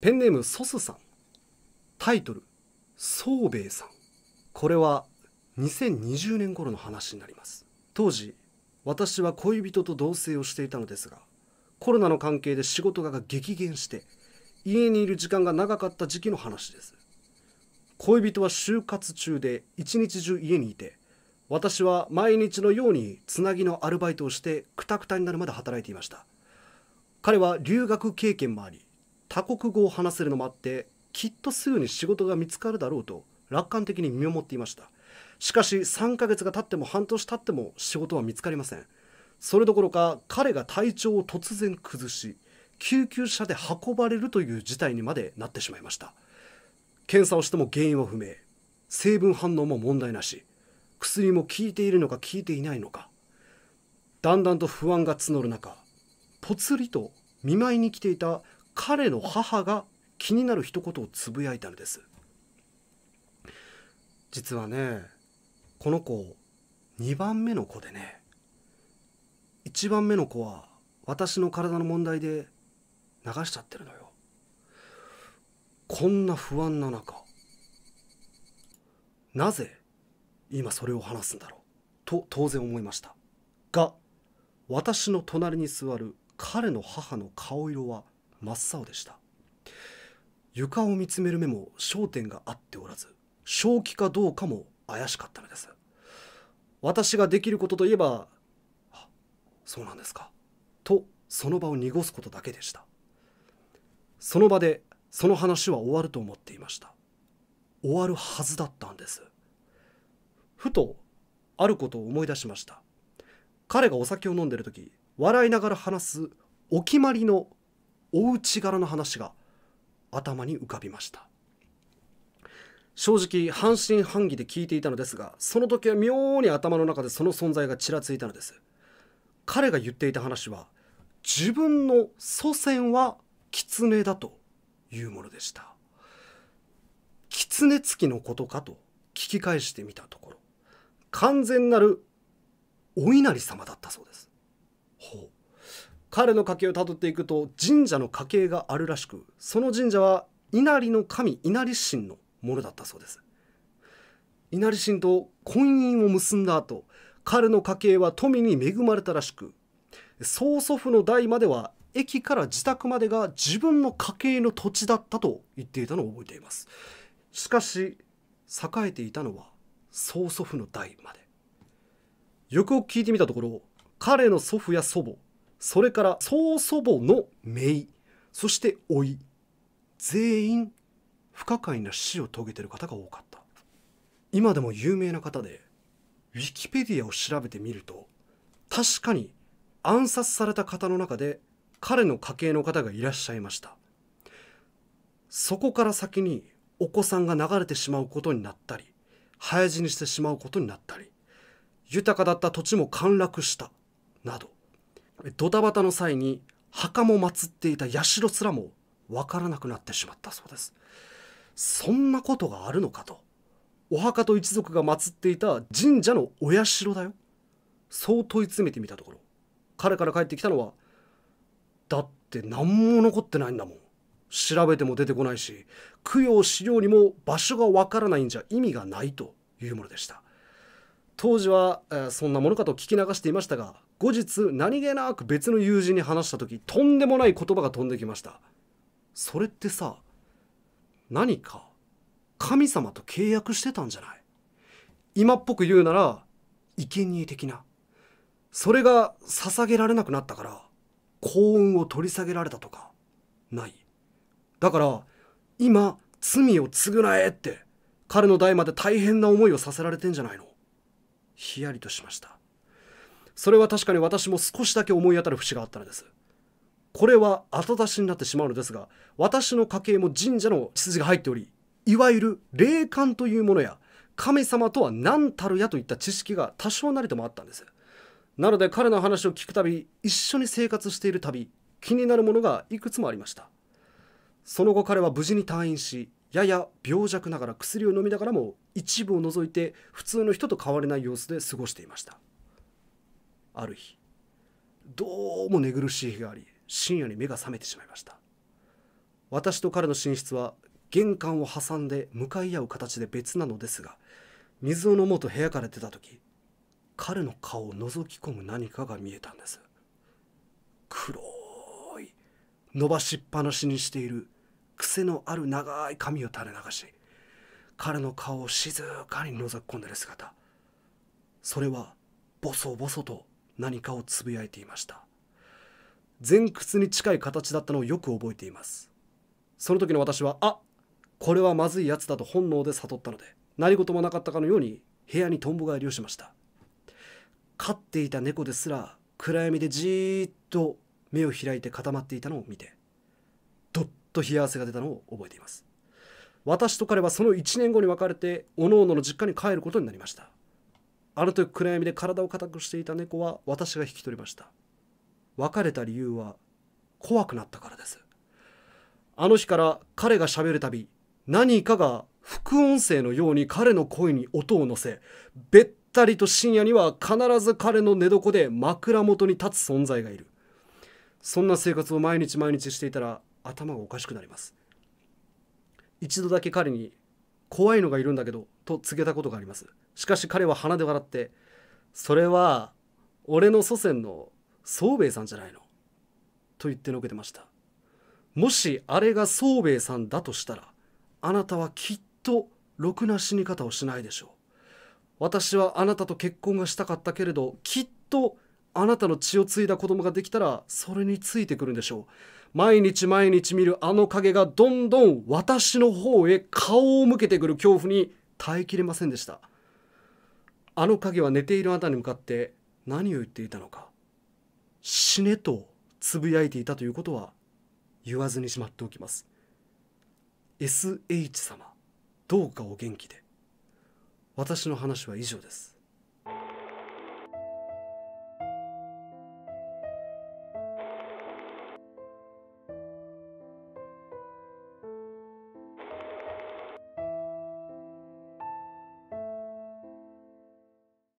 ペンネームソスさんタイトル「ソーベイさん」これは2020年頃の話になります当時私は恋人と同棲をしていたのですがコロナの関係で仕事が激減して家にいる時間が長かった時期の話です恋人は就活中で一日中家にいて私は毎日のようにつなぎのアルバイトをしてくたくたになるまで働いていました彼は留学経験もあり他国語を話せるのもあってきっとすぐに仕事が見つかるだろうと楽観的に見守っていましたしかし3ヶ月が経っても半年経っても仕事は見つかりませんそれどころか彼が体調を突然崩し救急車で運ばれるという事態にまでなってしまいました検査をしても原因は不明成分反応も問題なし薬も効いているのか効いていないのかだんだんと不安が募る中ぽつりと見舞いに来ていた彼の母が気になる一言をつぶやいたのです実はねこの子2番目の子でね1番目の子は私の体の問題で流しちゃってるのよこんな不安な中なぜ今それを話すんだろうと当然思いましたが私の隣に座る彼の母の顔色は真っ青でした床を見つめる目も焦点が合っておらず正気かどうかも怪しかったのです私ができることといえばそうなんですかとその場を濁すことだけでしたその場でその話は終わると思っていました終わるはずだったんですふとあることを思い出しました彼がお酒を飲んでる時笑いながら話すお決まりのお家柄の話が頭に浮かびました正直半信半疑で聞いていたのですがその時は妙に頭の中でその存在がちらついたのです彼が言っていた話は自分の祖先は狐だというものでした狐つきのことかと聞き返してみたところ完全なるお稲荷様だったそうですほう彼の家系をたどっていくと神社の家系があるらしくその神社は稲荷の神稲荷神のものだったそうです稲荷神と婚姻を結んだ後彼の家系は富に恵まれたらしく曽祖父の代までは駅から自宅までが自分の家系の土地だったと言っていたのを覚えていますしかし栄えていたのは曽祖父の代までよく聞いてみたところ彼の祖父や祖母それから曽祖母の姪そして老い全員不可解な死を遂げてる方が多かった今でも有名な方でウィキペディアを調べてみると確かに暗殺された方の中で彼の家系の方がいらっしゃいましたそこから先にお子さんが流れてしまうことになったり早死にしてしまうことになったり豊かだった土地も陥落したなどドタバタの際に墓も祀っていた社すらも分からなくなってしまったそうですそんなことがあるのかとお墓と一族が祀っていた神社のお社だよそう問い詰めてみたところ彼から返ってきたのはだって何も残ってないんだもん調べても出てこないし供養資料にも場所がわからないんじゃ意味がないというものでした当時は、えー、そんなものかと聞き流していましたが後日何気なく別の友人に話した時とんでもない言葉が飛んできましたそれってさ何か神様と契約してたんじゃない今っぽく言うなら生贄的なそれが捧げられなくなったから幸運を取り下げられたとかないだから今罪を償えって彼の代まで大変な思いをさせられてんじゃないのヒヤリとしましたそれは確かに私も少しだけ思い当たる節があったのですこれは後出しになってしまうのですが私の家系も神社の血筋が入っておりいわゆる霊感というものや神様とは何たるやといった知識が多少なりともあったんですなので彼の話を聞くたび一緒に生活しているたび気になるものがいくつもありましたその後彼は無事に退院しやや病弱ながら薬を飲みながらも一部を除いて普通の人と変われない様子で過ごしていましたある日どうも寝苦しい日があり深夜に目が覚めてしまいました私と彼の寝室は玄関を挟んで向かい合う形で別なのですが水を飲もうと部屋から出た時彼の顔を覗き込む何かが見えたんです黒い伸ばしっぱなしにしている癖のある長い髪を垂れ流し彼の顔を静かに覗き込んでる姿それはボソボソと何かをつぶやいていました前屈に近い形だったのをよく覚えていますその時の私はあこれはまずいやつだと本能で悟ったので何事もなかったかのように部屋にとんぼ返りをしました飼っていた猫ですら暗闇でじーっと目を開いて固まっていたのを見てと冷や汗が出たのを覚えています私と彼はその1年後に別れておのおのの実家に帰ることになりましたあの時暗闇で体を固くしていた猫は私が引き取りました別れた理由は怖くなったからですあの日から彼が喋るたび何かが副音声のように彼の声に音を乗せべったりと深夜には必ず彼の寝床で枕元に立つ存在がいるそんな生活を毎日毎日していたら頭がおかしくなります一度だけ彼に「怖いのがいるんだけど」と告げたことがありますしかし彼は鼻で笑って「それは俺の祖先の宗兵衛さんじゃないの」と言ってのけてましたもしあれが宗兵衛さんだとしたらあなたはきっとろくな死に方をしないでしょう私はあなたと結婚がしたかったけれどきっとあなたの血を継いだ子供ができたらそれについてくるんでしょう毎日毎日見るあの影がどんどん私の方へ顔を向けてくる恐怖に耐えきれませんでしたあの影は寝ているあなたに向かって何を言っていたのか死ねとつぶやいていたということは言わずにしまっておきます SH 様どうかお元気で私の話は以上です